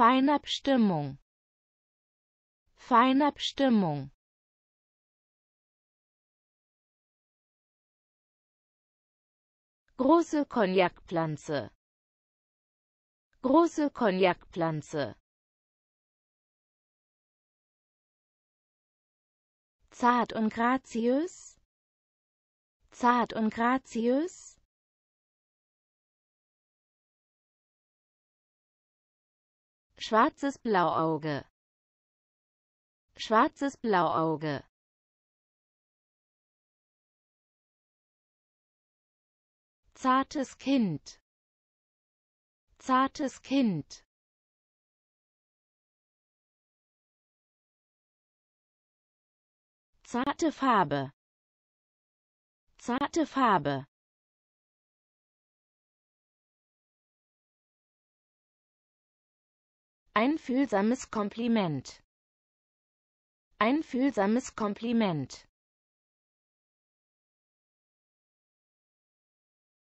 Feinabstimmung Feinabstimmung Große Kognakpflanze Große Kognakpflanze Zart und graziös Zart und graziös Schwarzes Blauauge. Schwarzes Blauauge. Zartes Kind. Zartes Kind. Zarte Farbe. Zarte Farbe. Einfühlsames Kompliment. Einfühlsames Kompliment.